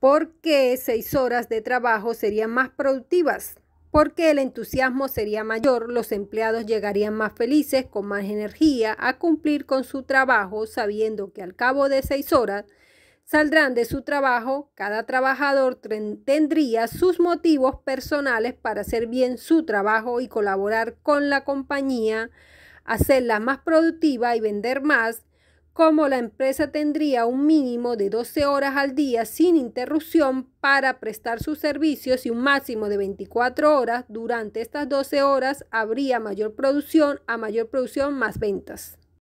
porque seis horas de trabajo serían más productivas, porque el entusiasmo sería mayor, los empleados llegarían más felices, con más energía, a cumplir con su trabajo, sabiendo que al cabo de seis horas saldrán de su trabajo, cada trabajador tendría sus motivos personales para hacer bien su trabajo y colaborar con la compañía, hacerla más productiva y vender más, como la empresa tendría un mínimo de 12 horas al día sin interrupción para prestar sus servicios y un máximo de 24 horas, durante estas 12 horas habría mayor producción, a mayor producción más ventas.